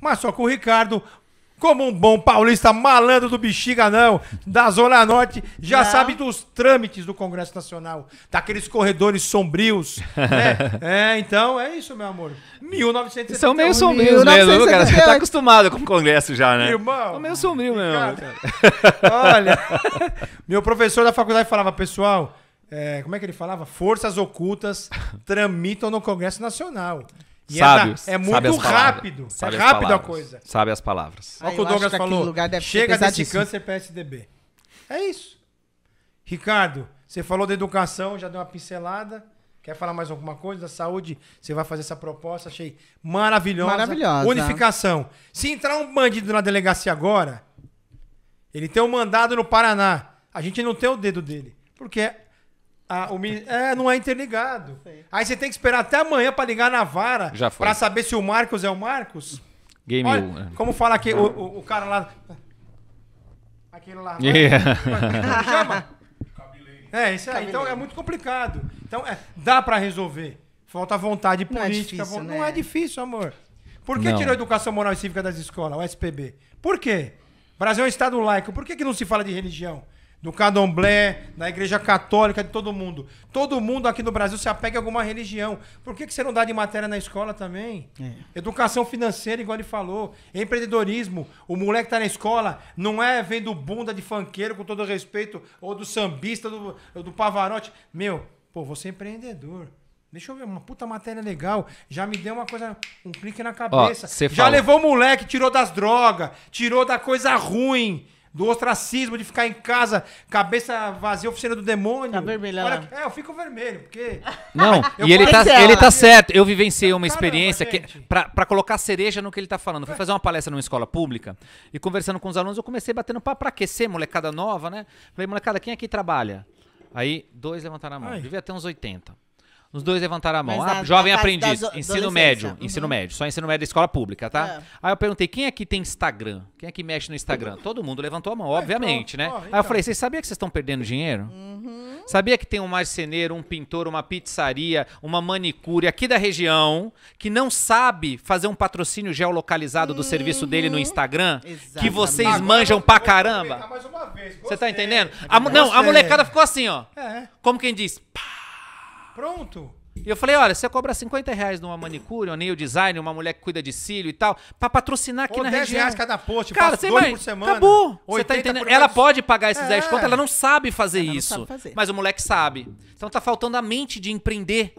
mas só com o Ricardo. Como um bom paulista malandro do bexiga, não, da Zona Norte, já não. sabe dos trâmites do Congresso Nacional, daqueles corredores sombrios, né? é, então é isso, meu amor. 1970. São meio sombrios mesmo, cara? Você tá acostumado com o Congresso já, né? Irmão. São meio sombrio mesmo. olha, meu professor da faculdade falava, pessoal, é, como é que ele falava? Forças ocultas tramitam no Congresso Nacional. E é é sabe, é, é muito rápido. é rápido palavras, a coisa. Sabe as palavras. Ah, Olha o que o Douglas falou. Chega desse disso. câncer PSDB. É isso. Ricardo, você falou da educação, já deu uma pincelada. Quer falar mais alguma coisa da saúde? Você vai fazer essa proposta, achei maravilhosa. Maravilhosa. Unificação. Se entrar um bandido na delegacia agora, ele tem um mandado no Paraná. A gente não tem o dedo dele. Porque é ah, o É, não é interligado. Aí você tem que esperar até amanhã para ligar na vara Já foi. pra saber se o Marcos é o Marcos. Game Olha, U. É. Como fala aqui, o, o, o cara lá. Aquele lá. Yeah. chama? É, isso aí. Então é muito complicado. Então é, dá para resolver. Falta vontade não é política. É difícil, não né? é difícil, amor. Por que não. tirou a educação moral e cívica das escolas, o SPB? Por quê? Brasil é um Estado laico. Por que, que não se fala de religião? do candomblé, da igreja católica, de todo mundo. Todo mundo aqui no Brasil se apega a alguma religião. Por que, que você não dá de matéria na escola também? É. Educação financeira, igual ele falou. Empreendedorismo. O moleque tá na escola, não é vendo bunda de fanqueiro, com todo respeito, ou do sambista, do, do pavarote. Meu, pô, você é empreendedor. Deixa eu ver, uma puta matéria legal. Já me deu uma coisa, um clique na cabeça. Ó, já levou o moleque, tirou das drogas, tirou da coisa ruim do ostracismo, de ficar em casa, cabeça vazia, oficina do demônio. Tá vermelho Olha, é, eu fico vermelho, porque. Não, e ele tá, ele tá certo. Eu vivenciei uma experiência que pra, pra colocar cereja no que ele tá falando. fui fazer uma palestra numa escola pública e conversando com os alunos, eu comecei batendo papo pra aquecer, molecada nova, né? Falei, molecada, quem aqui trabalha? Aí, dois levantaram a mão. Ai. Devia ter uns 80. Os dois levantaram a mão. Mas ah, jovem aprendiz, ensino médio, uhum. ensino médio, só ensino médio da escola pública, tá? É. Aí eu perguntei, quem aqui é tem Instagram? Quem aqui é mexe no Instagram? Uhum. Todo mundo levantou a mão, obviamente, é, então, né? Ó, então. Aí eu então. falei, vocês sabiam que vocês estão perdendo dinheiro? Uhum. Sabia que tem um marceneiro, um pintor, uma pizzaria, uma manicure aqui da região que não sabe fazer um patrocínio geolocalizado uhum. do serviço dele no uhum. Instagram? Exatamente. Que vocês Agora manjam pra caramba? Você tá entendendo? A, não, a molecada ficou assim, ó. É. Como quem diz, pá pronto? E eu falei, olha, você cobra 50 reais numa manicure, um nail design, uma mulher que cuida de cílio e tal, pra patrocinar aqui Pô, na 10 região. reais cada post, Cara, dois por semana. Acabou. Você tá entendendo? Ela pode pagar esses é. 10 contas, ela não sabe fazer ela isso. Sabe fazer. Mas o moleque sabe. Então tá faltando a mente de empreender.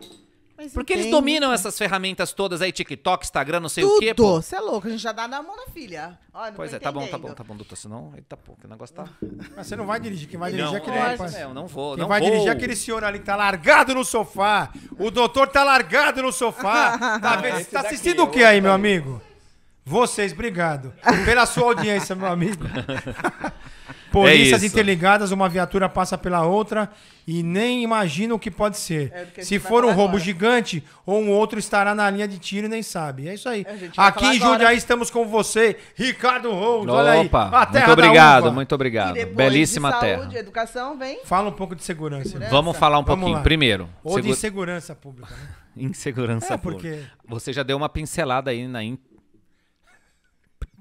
Mas Porque eles dominam né? essas ferramentas todas aí, TikTok, Instagram, não sei Tudo. o quê. Tudo, você é louco, a gente já dá na mão da filha. Olha, pois é, tá bom, tá bom, tá bom, doutor, senão, eita pô, que o negócio tá... Mas você não vai dirigir, quem vai dirigir não, é aquele Não. É, é, eu não vou, quem não vai vou. dirigir é aquele senhor ali que tá largado no sofá, o doutor tá largado no sofá, tá, vendo? tá assistindo daqui, é o que aí, meu amigo? Vocês, obrigado pela sua audiência, meu amigo. Polícias é interligadas, uma viatura passa pela outra e nem imagina o que pode ser. É Se for um roubo agora. gigante ou um outro estará na linha de tiro e nem sabe. É isso aí. É, Aqui em Jundiaí agora. estamos com você, Ricardo Rose. Olha aí. A terra muito obrigado, muito obrigado. Belíssima saúde, terra. Saúde, educação, vem. Fala um pouco de segurança. segurança. Vamos falar um Vamos pouquinho lá. primeiro. Ou segura... de insegurança pública. Né? insegurança é, pública. Porque... Você já deu uma pincelada aí na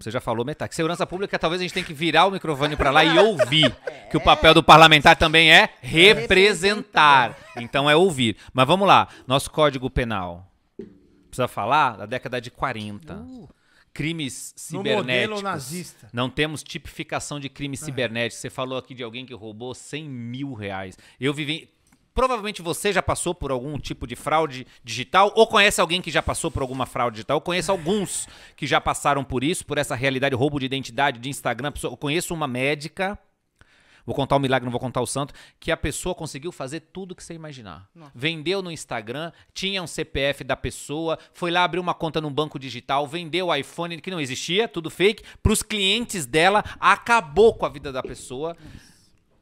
você já falou metade. Segurança pública, talvez a gente tenha que virar o microfone para lá e ouvir. Que o papel do parlamentar também é representar. Então é ouvir. Mas vamos lá. Nosso Código Penal. Precisa falar da década de 40. Uh crimes cibernéticos. nazista. Não temos tipificação de crimes cibernético. cibernéticos. Você falou aqui de alguém que roubou 100 mil reais. Eu vivi Provavelmente você já passou por algum tipo de fraude digital, ou conhece alguém que já passou por alguma fraude digital. Eu conheço alguns que já passaram por isso, por essa realidade, roubo de identidade, de Instagram. Eu conheço uma médica, vou contar o um milagre, não vou contar o santo, que a pessoa conseguiu fazer tudo que você imaginar. Vendeu no Instagram, tinha um CPF da pessoa, foi lá abrir uma conta num banco digital, vendeu o iPhone que não existia, tudo fake, para os clientes dela, acabou com a vida da pessoa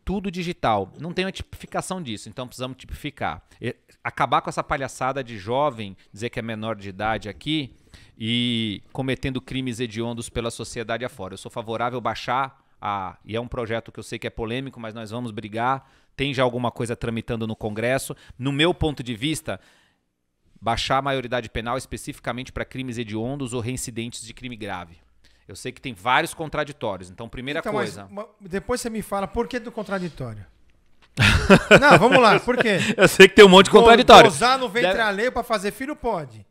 tudo digital. Não tem uma tipificação disso, então precisamos tipificar. E acabar com essa palhaçada de jovem, dizer que é menor de idade aqui e cometendo crimes hediondos pela sociedade afora. Eu sou favorável a baixar a, e é um projeto que eu sei que é polêmico, mas nós vamos brigar. Tem já alguma coisa tramitando no Congresso. No meu ponto de vista, baixar a maioridade penal especificamente para crimes hediondos ou reincidentes de crime grave. Eu sei que tem vários contraditórios. Então, primeira então, coisa. Mas, mas depois você me fala por que do contraditório. não, vamos lá, por quê? Eu sei que tem um monte de contraditório. Usar no ventre Deve... alheio pra fazer filho pode.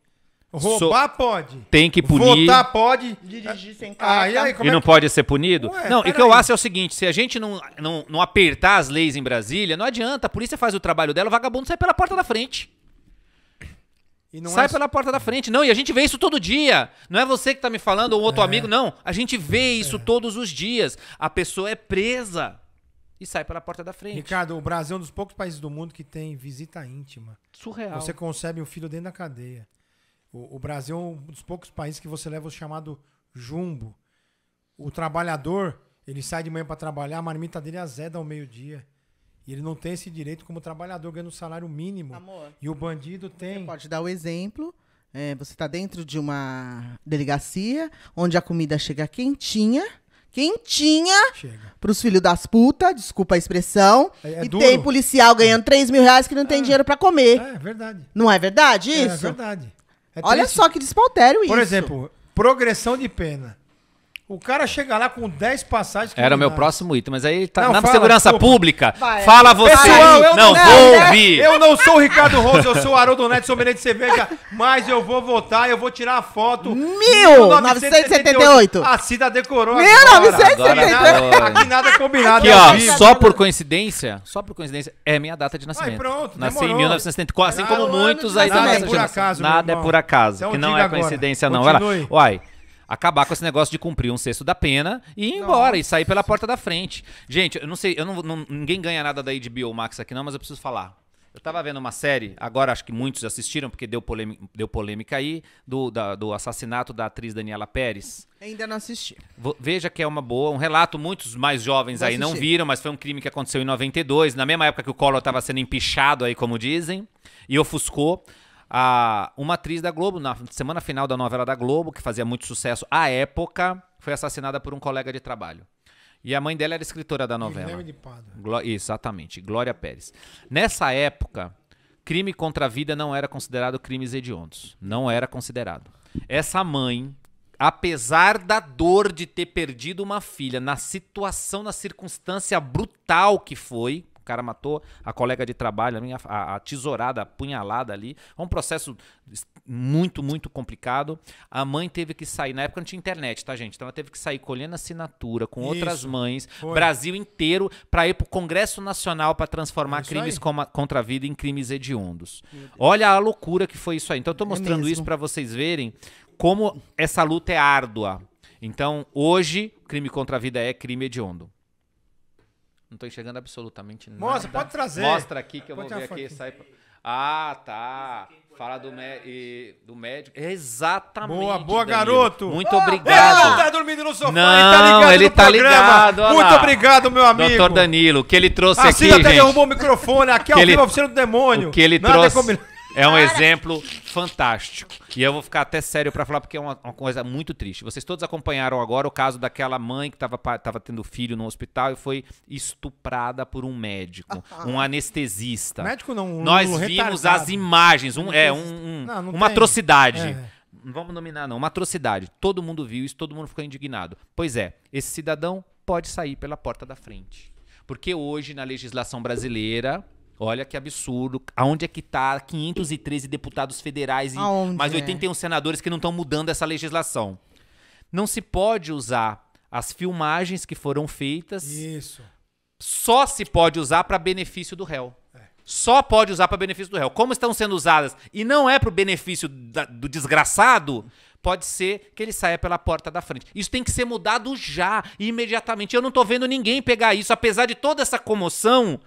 Roubar so... pode. Tem que punir. Votar pode. Dirigir sem carro. Ah, e, aí, e é não que... pode ser punido? Ué, não, e o que eu acho é o seguinte: se a gente não, não, não apertar as leis em Brasília, não adianta. A polícia faz o trabalho dela, o vagabundo sai pela porta da frente. Sai é... pela porta da frente. Não, e a gente vê isso todo dia. Não é você que está me falando ou outro é. amigo, não. A gente vê é. isso é. todos os dias. A pessoa é presa e sai pela porta da frente. Ricardo, o Brasil é um dos poucos países do mundo que tem visita íntima. Surreal. Você concebe um filho dentro da cadeia. O, o Brasil é um dos poucos países que você leva o chamado jumbo. O trabalhador, ele sai de manhã para trabalhar, a marmita dele azeda ao meio-dia. E ele não tem esse direito como trabalhador ganhando salário mínimo. Amor, e o bandido tem. Você pode dar o exemplo. É, você está dentro de uma delegacia onde a comida chega quentinha. Quentinha para os filhos das putas, desculpa a expressão. É, é e duro. tem policial ganhando 3 mil reais que não tem é. dinheiro para comer. É, é, verdade. Não é verdade é, isso? É, verdade. Olha só que despautério isso. Por exemplo, progressão de pena. O cara chega lá com 10 passagens. Era o meu próximo item, mas aí tá não, na fala, segurança pô, pública. Vai, é. fala você. Pessoal, eu não, não vou né? ouvir. Eu não sou o Ricardo Rosa, eu sou o Haroldo Neto, sou de cerveja, mas eu vou votar, eu vou tirar a foto. 1978. A Cida decorou 1978. Aqui nada combinado. Aqui, é ó, assim. só por coincidência, só por coincidência, é minha data de nascimento. Aí pronto, Nasci demorou. em 1974, assim como é muitos aí da nossa Nada é por acaso, Nada é por acaso, então que não é coincidência não. Vai Uai acabar com esse negócio de cumprir um sexto da pena e ir embora Nossa. e sair pela porta da frente. Gente, eu não sei, eu não, não ninguém ganha nada daí de Max aqui não, mas eu preciso falar. Eu tava vendo uma série, agora acho que muitos assistiram, porque deu polêmica, deu polêmica aí, do, da, do assassinato da atriz Daniela Pérez. Ainda não assisti. Veja que é uma boa, um relato, muitos mais jovens Vou aí assistir. não viram, mas foi um crime que aconteceu em 92, na mesma época que o Collor estava sendo empichado aí, como dizem, e ofuscou. A, uma atriz da Globo, na semana final da novela da Globo, que fazia muito sucesso à época, foi assassinada por um colega de trabalho. E a mãe dela era escritora da novela. de Gló exatamente, Glória Pérez. Nessa época, crime contra a vida não era considerado crimes hediondos. Não era considerado. Essa mãe, apesar da dor de ter perdido uma filha, na situação, na circunstância brutal que foi, cara matou a colega de trabalho, a, minha, a, a tesourada, a punhalada ali. É um processo muito, muito complicado. A mãe teve que sair, na época não tinha internet, tá, gente? Então ela teve que sair colhendo assinatura com Isso, outras mães, foi. Brasil inteiro, para ir pro Congresso Nacional para transformar é crimes como, contra a vida em crimes hediondos. Olha a loucura que foi isso aí. Então eu tô é mostrando é isso para vocês verem como essa luta é árdua. Então, hoje, crime contra a vida é crime hediondo. Não estou enxergando absolutamente nada. Mostra, pode trazer. Mostra aqui que eu pode vou ver aqui. Sai... Ah, tá. Fala do, mé... do médico. Exatamente. Boa, boa, Danilo. garoto. Muito ah, obrigado. Ele não tá dormindo no sofá, não, ele tá ligado. Ele tá ligado Muito obrigado, meu amigo. Doutor Danilo, o que ele trouxe aqui aqui. Assim até gente. derrubou o microfone aqui, é o ele... vivo, oficina do demônio. O que ele trouxe. É um exemplo fantástico. E eu vou ficar até sério para falar, porque é uma, uma, coisa muito triste. Vocês todos acompanharam agora o caso daquela mãe que estava tendo filho no hospital e foi estuprada por um médico, um anestesista. Médico não, um Nós vimos retardado. as imagens, um, é um, um não, não uma tem. atrocidade. É não vamos nominar não, uma atrocidade. Todo mundo viu isso, todo mundo ficou indignado. Pois é, esse cidadão pode sair pela porta da frente. Porque hoje, na legislação brasileira, Olha que absurdo. Aonde é que tá 513 deputados federais e Aonde mais 81 é. senadores que não estão mudando essa legislação? Não se pode usar as filmagens que foram feitas. Isso. Só se pode usar para benefício do réu. É. Só pode usar para benefício do réu. Como estão sendo usadas e não é para o benefício da, do desgraçado, pode ser que ele saia pela porta da frente. Isso tem que ser mudado já, imediatamente. Eu não estou vendo ninguém pegar isso, apesar de toda essa comoção.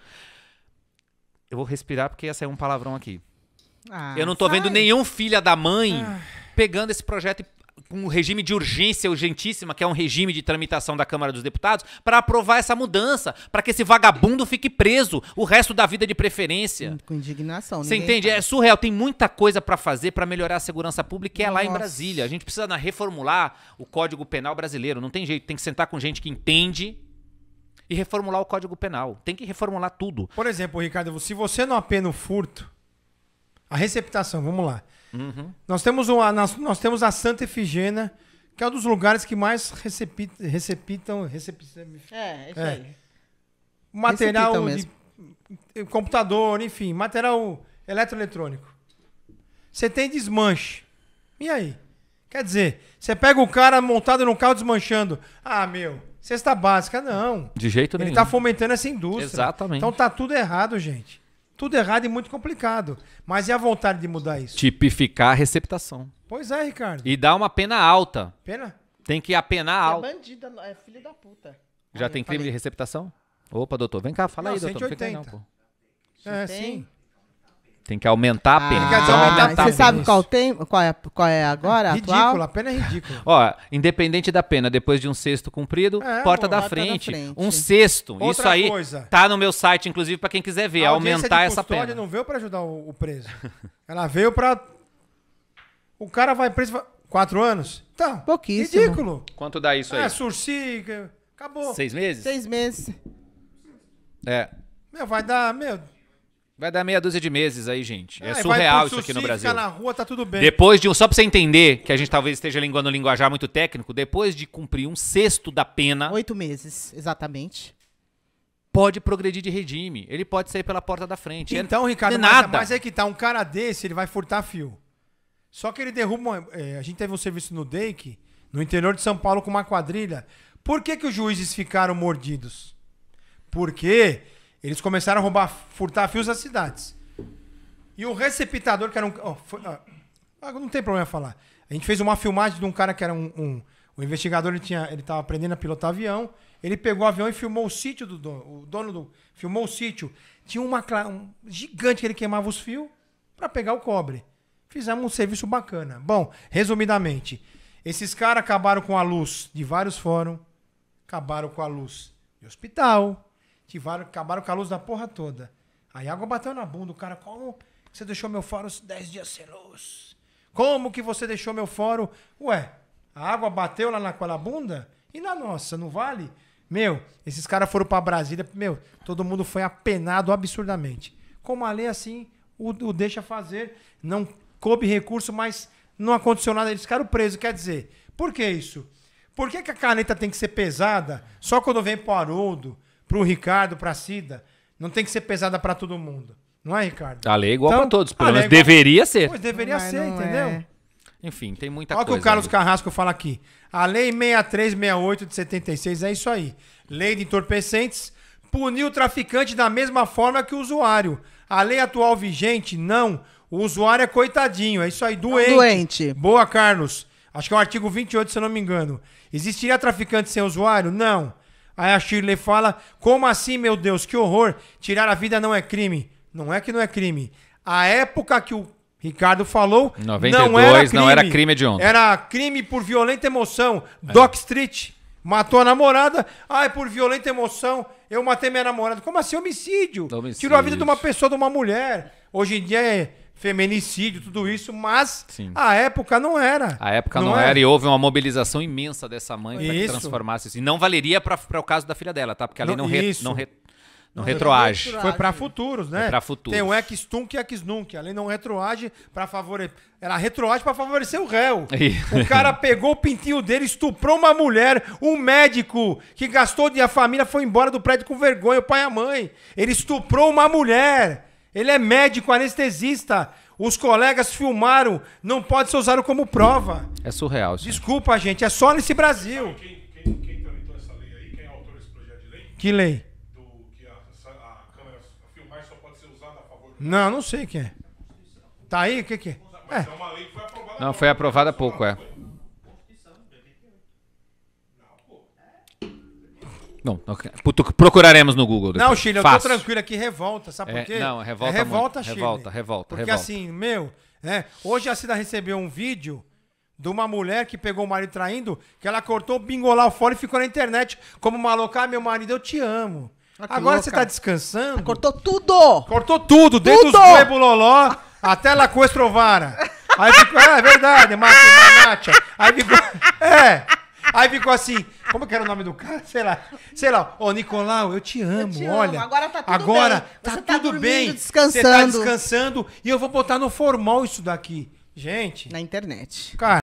Eu vou respirar porque ia sair um palavrão aqui. Ah, eu não tô sai. vendo nenhum filha da mãe ah. pegando esse projeto um regime de urgência urgentíssima, que é um regime de tramitação da Câmara dos Deputados, para aprovar essa mudança, para que esse vagabundo fique preso o resto da vida de preferência. Com indignação. Você entende? É surreal. Tem muita coisa para fazer para melhorar a segurança pública e é Nossa. lá em Brasília. A gente precisa reformular o Código Penal brasileiro. Não tem jeito. Tem que sentar com gente que entende e reformular o Código Penal. Tem que reformular tudo. Por exemplo, Ricardo, se você não apena o furto, a receptação, vamos lá. Uhum. Nós, temos uma, nós, nós, temos a Santa Efigênia, que é um dos lugares que mais recepit, recepitam. Recep, é, é, isso é. aí. Material de, de, computador, enfim, material eletroeletrônico. Você tem desmanche. E aí? Quer dizer, você pega o cara montado no carro desmanchando. Ah, meu. Cesta básica, não. De jeito nenhum. Ele está fomentando essa indústria. Exatamente. Então tá tudo errado, gente. Tudo errado e muito complicado. Mas é a vontade de mudar isso? Tipificar a receptação. Pois é, Ricardo. E dar uma pena alta. Pena? Tem que apenar alta. É bandida, é filho da puta. Já tem crime falei. de receptação? Opa, doutor, vem cá, fala não, aí, doutor. 180. Não, não, pô. É, sim. Tem que aumentar a ah, pena. Ah, então, aumentar você pena. sabe qual, tem, qual, é, qual é agora? É ridícula, atual? a pena é ridícula. Ó, independente da pena, depois de um sexto cumprido, é, porta da, frente, da, frente, Um sexto. Outra isso aí coisa. tá no meu site, inclusive, para quem quiser ver. A aumentar essa pena. não veio para ajudar o, o preso. Ela veio para. O cara vai preso. Vai... Quatro anos? Tá. Pouquíssimo. Ridículo. Quanto dá isso aí? É, surci. Acabou. Seis meses? Seis meses. É. Meu, vai dar. Meu. Vai dar meia dúzia de meses aí, gente. É, é surreal isso aqui no Brasil. Ficar na rua, tá tudo bem. Depois de um, só pra você entender que a gente talvez esteja linguando um linguajar muito técnico, depois de cumprir um sexto da pena. Oito meses, exatamente pode progredir de regime. Ele pode sair pela porta da frente. É então, Ricardo, nada. Mas, mas é que tá, um cara desse, ele vai furtar fio. Só que ele derruba. É, a gente teve um serviço no DEIC, no interior de São Paulo, com uma quadrilha. Por que, que os juízes ficaram mordidos? Porque eles começaram a roubar, furtar fios das cidades. E o receptador, que era um. Oh, foi, ah, não tem problema falar. A gente fez uma filmagem de um cara que era um. um, investigador ele tinha, ele estava aprendendo a pilotar avião. Ele pegou o avião e filmou o sítio do dono. O dono do. Filmou o sítio. Tinha uma um gigante que ele queimava os fios para pegar o cobre. Fizemos um serviço bacana. Bom, resumidamente, esses caras acabaram com a luz de vários fóruns, acabaram com a luz de hospital, Tivaram, acabaram com a luz da porra toda. Aí a água bateu na bunda. O cara, como você deixou meu fórum 10 dias sem luz? Como que você deixou meu fórum? Ué, a água bateu lá naquela bunda? E na nossa, não vale? Meu, esses caras foram para Brasília. Meu, todo mundo foi apenado absurdamente. Como a lei assim o, o deixa fazer, não coube recurso, mas não aconteceu nada. Eles ficaram presos. Quer dizer, por que isso? Por que, que a caneta tem que ser pesada só quando vem pro Haroldo? para o Ricardo, para a Cida, não tem que ser pesada para todo mundo. Não é, Ricardo? A lei é igual então, para todos, pelo é menos é deveria ser. Pois deveria ser, entendeu? É. Enfim, tem muita Olha coisa. Olha o que o Carlos ali. Carrasco fala aqui. A lei 6368 de 76 é isso aí. Lei de entorpecentes punir o traficante da mesma forma que o usuário. A lei atual vigente, não. O usuário é coitadinho, é isso aí, doente. É doente. Boa, Carlos. Acho que é o artigo 28, se eu não me engano. Existiria traficante sem usuário? Não. Aí a Shirley fala: Como assim, meu Deus? Que horror! Tirar a vida não é crime. Não é que não é crime. A época que o Ricardo falou 92, não era crime, não era crime de onda. Era crime por violenta emoção. É. Doc Street matou a namorada. Ai, por violenta emoção, eu matei minha namorada. Como assim homicídio? homicídio. Tirou a vida de uma pessoa, de uma mulher. Hoje em dia é feminicídio, tudo isso, mas Sim. a época não era. A época não, não era. era. É? e houve uma mobilização imensa dessa mãe para que transformasse isso. E não valeria para o caso da filha dela, tá? Porque ali não, não, re, não, retroage. Foi para futuros, né? para futuros. Tem o ex tunc e ex nunc. A não retroage para favorecer. era retroage para favorecer o réu. o cara pegou o pintinho dele, estuprou uma mulher, um médico que gastou de a família foi embora do prédio com vergonha, o pai e a mãe. Ele estuprou uma mulher. Ele é médico, anestesista. Os colegas filmaram, não pode ser usado como prova. É surreal. Desculpa, gente, é só nesse Brasil. Quem, quem, quem tramitou essa lei aí? Quem é autor desse projeto de lei? Que lei? Do, que a, a câmera a só pode ser usada a favor do. Não, não sei quem é. Tá aí? O que, que é? Mas é. é uma lei que foi aprovada. Não, foi aprovada há pouco, é. Bom, procuraremos no Google. Depois. Não, Chile, eu Fácil. tô tranquilo aqui, revolta, sabe por é, quê? É, não, revolta. É revolta, muito. Chile. Revolta, revolta. Porque revolta. assim, meu, é, hoje a Cida recebeu um vídeo de uma mulher que pegou o marido traindo, que ela cortou o bingolau fora e ficou na internet como maluca: ah, meu marido, eu te amo. Ah, Agora louca. você tá descansando. Cortou tudo! Cortou tudo, desde os bololó até la coestrovara. Aí ficou, é, é verdade, Márcio Manatia. Aí ficou, é... Aí ficou assim, como que era o nome do cara? Sei lá. Sei lá, ô Nicolau, eu te amo, eu te olha. Amo. Agora tá tudo agora bem. Tá tá tudo dormindo, bem. descansando. Você tá descansando e eu vou botar no formal isso daqui. Gente. Na internet. Cara.